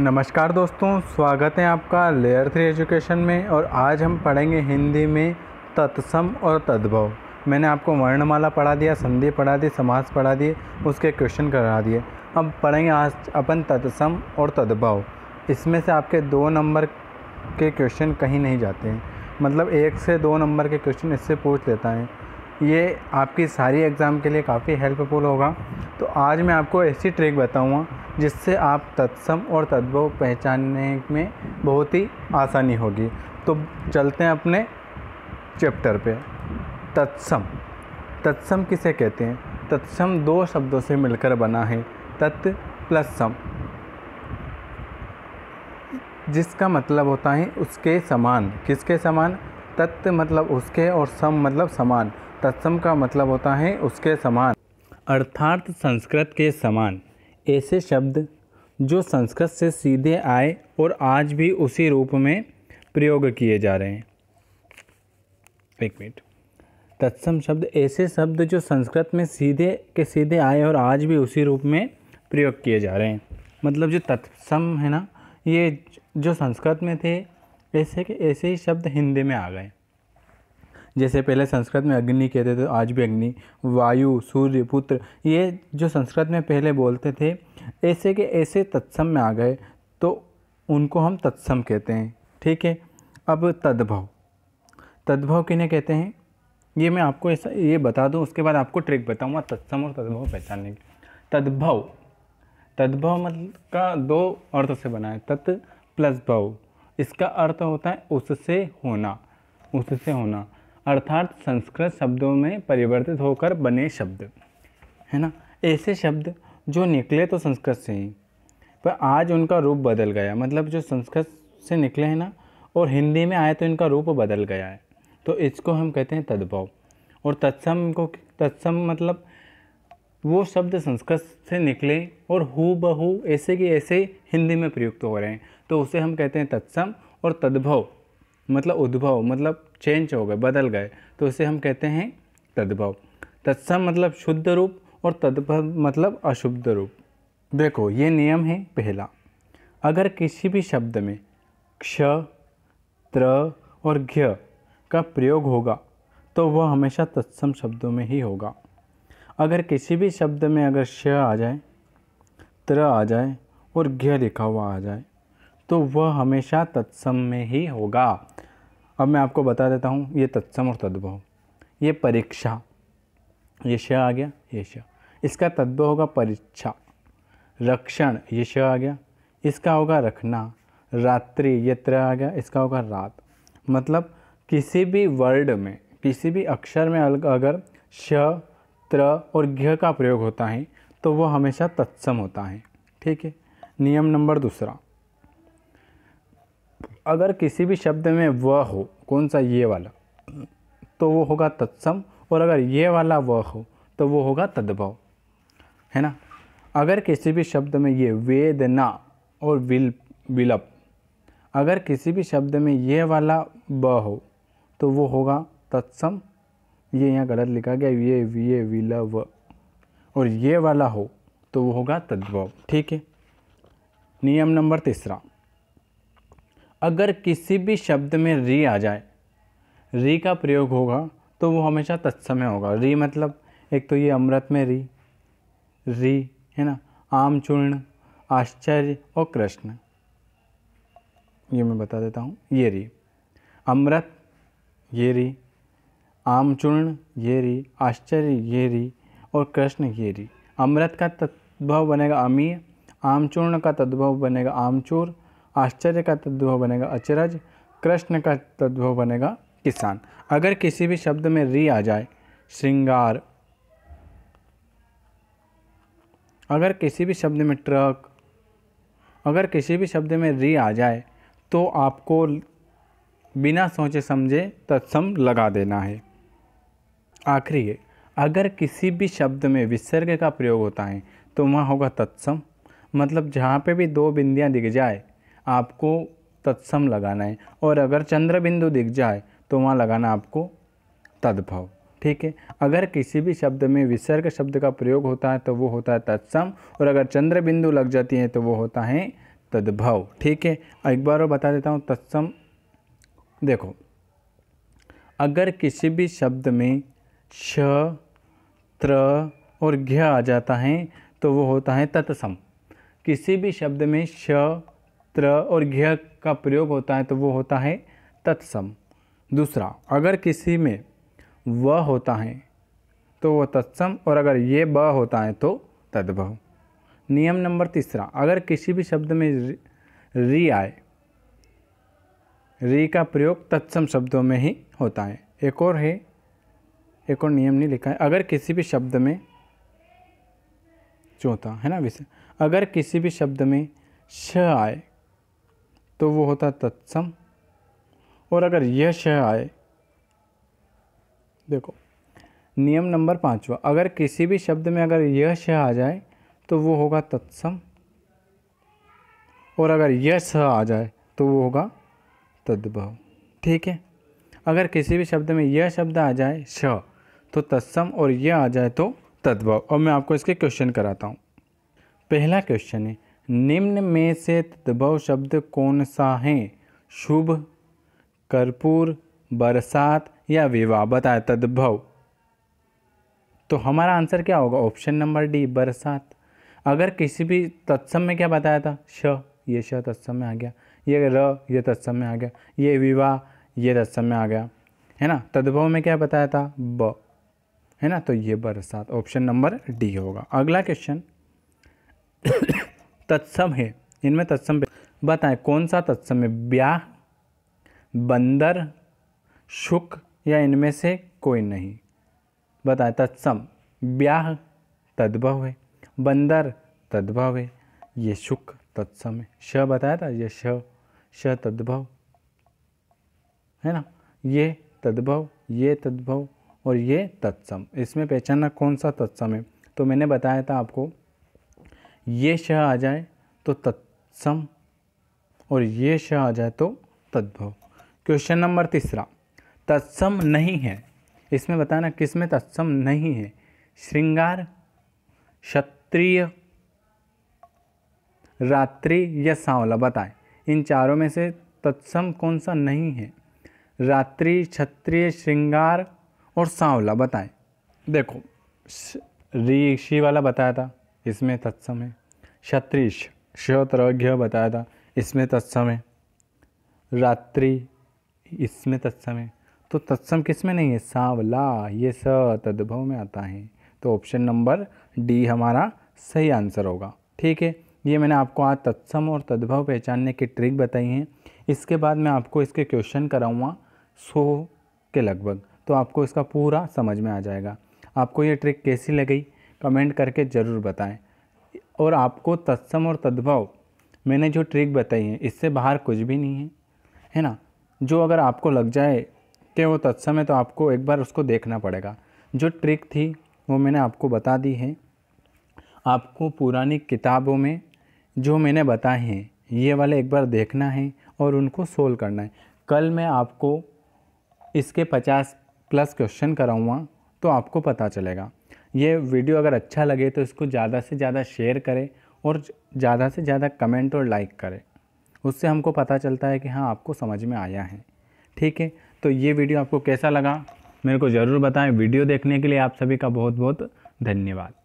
नमस्कार दोस्तों स्वागत है आपका लेयर थ्री एजुकेशन में और आज हम पढ़ेंगे हिंदी में तत्सम और तद्भव मैंने आपको वर्णमाला पढ़ा दिया संधि पढ़ा दी समास पढ़ा दिए उसके क्वेश्चन करा दिए अब पढ़ेंगे आज अपन तत्सम और तद्भव इसमें से आपके दो नंबर के क्वेश्चन कहीं नहीं जाते हैं मतलब एक से दो नंबर के क्वेश्चन इससे पूछ लेता है ये आपकी सारी एग्ज़ाम के लिए काफ़ी हेल्पफुल होगा तो आज मैं आपको ऐसी ट्रिक बताऊँगा जिससे आप तत्सम और तद्भव पहचानने में बहुत ही आसानी होगी तो चलते हैं अपने चैप्टर पे तत्सम तत्सम किसे कहते हैं तत्सम दो शब्दों से मिलकर बना है तत् प्लस सम जिसका मतलब होता है उसके समान किसके समान तत् मतलब उसके और सम मतलब समान तत्सम का मतलब होता है उसके समान अर्थात संस्कृत के समान ऐसे शब्द जो संस्कृत से सीधे आए और आज भी उसी रूप में प्रयोग किए जा रहे हैं एक मिनट तत्सम शब्द ऐसे शब्द जो संस्कृत में सीधे के सीधे आए और आज भी उसी रूप में प्रयोग किए जा रहे हैं मतलब जो तत्सम है ना ये जो संस्कृत में थे ऐसे के ऐसे ही शब्द हिंदी में आ गए जैसे पहले संस्कृत में अग्नि कहते थे आज भी अग्नि वायु सूर्य पुत्र ये जो संस्कृत में पहले बोलते थे ऐसे के ऐसे तत्सम में आ गए तो उनको हम तत्सम कहते हैं ठीक है अब तद्भव तद्भव किन्हें कहते हैं ये मैं आपको ऐसा ये बता दूँ उसके बाद आपको ट्रिक बताऊँगा तत्सम और तद्भव पहचानने की तद्भव तद्भव मतलब का दो अर्थ से बना है तत् प्लस भव इसका अर्थ होता है उससे होना उससे होना अर्थात संस्कृत शब्दों में परिवर्तित होकर बने शब्द है ना ऐसे शब्द जो निकले तो संस्कृत से ही पर आज उनका रूप बदल गया मतलब जो संस्कृत से निकले हैं ना और हिंदी में आए तो इनका रूप बदल गया है तो इसको हम कहते हैं तद्भव और तत्सम को तत्सम मतलब वो शब्द संस्कृत से निकले और हु बहु ऐसे कि ऐसे हिंदी में प्रयुक्त हो रहे हैं तो उसे हम कहते हैं तत्सम और तद्भव मतलब उद्भव मतलब चेंज हो गए बदल गए तो इसे हम कहते हैं तद्भव तत्सम मतलब शुद्ध रूप और तद्भव मतलब अशुद्ध रूप देखो ये नियम है पहला अगर किसी भी शब्द में क्ष त्र और घ्य का प्रयोग होगा तो वह हमेशा तत्सम शब्दों में ही होगा अगर किसी भी शब्द में अगर श आ जाए त्र आ जाए और घ्य लिखा हुआ आ जाए तो वह हमेशा तत्सम में ही होगा अब मैं आपको बता देता हूँ ये तत्सम और तद्भव ये परीक्षा ये श आ गया ये श इसका तद्भव होगा परीक्षा रक्षण ये श आ गया इसका होगा रखना रात्रि ये त्र आ गया इसका होगा रात मतलब किसी भी वर्ड में किसी भी अक्षर में अगर श त्र और घ का प्रयोग होता है तो वो हमेशा तत्सम होता है ठीक है नियम नंबर दूसरा अगर किसी भी शब्द में व हो कौन सा ये वाला तो वो होगा तत्सम और अगर ये वाला व हो तो वो होगा तद्भव है ना अगर किसी भी शब्द में ये वेदना और विल विलप अगर किसी भी शब्द में ये वाला ब हो तो वो होगा तत्सम ये यहाँ गलत लिखा गया ये ये व और ये वाला हो तो वो होगा तद्भव ठीक है नियम नंबर तीसरा अगर किसी भी शब्द में री आ जाए री का प्रयोग होगा तो वो हमेशा तत्समय होगा री मतलब एक तो ये अमृत में री री है ना आम चूर्ण आश्चर्य और कृष्ण ये मैं बता देता हूँ ये री अमृत ये री आमचूर्ण ये री आश्चर्य ये री और कृष्ण ये री अमृत का तद्भव बनेगा अमीर आमचूर्ण का तद्भव बनेगा आमचूर्ण आश्चर्य का तद्भव बनेगा अचरज कृष्ण का तद्भव बनेगा किसान अगर किसी भी शब्द में री आ जाए श्रृंगार अगर किसी भी शब्द में ट्रक अगर किसी भी शब्द में री आ जाए तो आपको बिना सोचे समझे तत्सम लगा देना है आखिरी है अगर किसी भी शब्द में विसर्ग का प्रयोग होता है तो वहाँ होगा तत्सम मतलब जहाँ पे भी दो बिंदियाँ दिख जाए आपको तत्सम लगाना है और अगर चंद्र बिंदु दिख जाए तो वहाँ लगाना आपको तद्भव ठीक है अगर किसी भी शब्द में विसर्ग शब्द का प्रयोग होता है तो वो होता है तत्सम और अगर चंद्र बिंदु लग जाती है तो वो होता है तद्भव ठीक है एक बार और बता देता हूँ तत्सम देखो अगर किसी भी शब्द में छ त्र और घ आ जाता है तो वो होता है तत्सम किसी भी शब्द में छ त्र और घ का प्रयोग होता है तो वो होता है तत्सम दूसरा अगर किसी में व होता है तो वह तत्सम और अगर ये ब होता है तो तद्भव नियम नंबर तीसरा अगर किसी भी शब्द में रि, री आए री का प्रयोग तत्सम शब्दों में ही होता है एक और है एक और नियम नहीं लिखा है अगर किसी भी शब्द में चौथा है ना विषय अगर किसी भी शब्द में श आए तो वो होता तत्सम और अगर यह शह आए देखो नियम नंबर पाँचवा अगर किसी भी शब्द में अगर यह शह आ जाए तो वो होगा तत्सम और अगर यह स आ जाए तो वो होगा तद्भव ठीक है अगर किसी भी शब्द में यह शब्द आ जाए श तो तत्सम और यह आ जाए तो तद्भव और मैं आपको इसके क्वेश्चन कराता हूँ पहला क्वेश्चन है निम्न में से तद्भव शब्द कौन सा है शुभ कर्पूर बरसात या विवाह बताए तद्भव तो हमारा आंसर क्या होगा ऑप्शन नंबर डी बरसात अगर किसी भी तत्सम में क्या बताया था श ये श तत्सम में आ गया ये र ये तत्सम में आ गया ये विवाह ये तत्सम में आ गया है ना तद्भव में क्या बताया था ब है ना तो ये बरसात ऑप्शन नंबर डी होगा अगला क्वेश्चन तत्सम है इनमें तत्सम बताएं कौन सा तत्सम है ब्याह बंदर शुक या इनमें से कोई नहीं बताएं तत्सम ब्याह तद्भव है बंदर तद्भव है ये शुक तत्सम है श बताया था ये श श तद्भव है ना ये तद्भव ये तद्भव और ये तत्सम इसमें पहचानना कौन सा तत्सम है तो मैंने बताया था आपको ये शह आ जाए तो तत्सम और ये शह आ जाए तो तद्भव क्वेश्चन नंबर तीसरा तत्सम नहीं है इसमें बताना किस में तत्सम नहीं है श्रृंगार क्षत्रिय रात्रि या सांवला बताएं इन चारों में से तत्सम कौन सा नहीं है रात्रि क्षत्रिय श्रृंगार और सांवला बताएं देखो ऋषि वाला बताया था इसमें तत्सम है क्षत्रिश श्योत्रज्ञ बताया था इसमें तत्सम है रात्रि इसमें तत्सम है तो तत्सम किस में नहीं है सांवला ये स तद्भव में आता है तो ऑप्शन नंबर डी हमारा सही आंसर होगा ठीक है ये मैंने आपको आज तत्सम और तद्भव पहचानने की ट्रिक बताई हैं इसके बाद मैं आपको इसके क्वेश्चन कराऊँगा सो के लगभग तो आपको इसका पूरा समझ में आ जाएगा आपको ये ट्रिक कैसी लगी कमेंट करके ज़रूर बताएं और आपको तत्सम और तद्भव मैंने जो ट्रिक बताई है इससे बाहर कुछ भी नहीं है है ना जो अगर आपको लग जाए कि वो तत्सम है तो आपको एक बार उसको देखना पड़ेगा जो ट्रिक थी वो मैंने आपको बता दी है आपको पुरानी किताबों में जो मैंने बताए हैं ये वाले एक बार देखना है और उनको सोल्व करना है कल मैं आपको इसके पचास प्लस क्वेश्चन कराऊँगा तो आपको पता चलेगा ये वीडियो अगर अच्छा लगे तो इसको ज़्यादा से ज़्यादा शेयर करें और ज़्यादा से ज़्यादा कमेंट और लाइक करें उससे हमको पता चलता है कि हाँ आपको समझ में आया है ठीक है तो ये वीडियो आपको कैसा लगा मेरे को ज़रूर बताएं वीडियो देखने के लिए आप सभी का बहुत बहुत धन्यवाद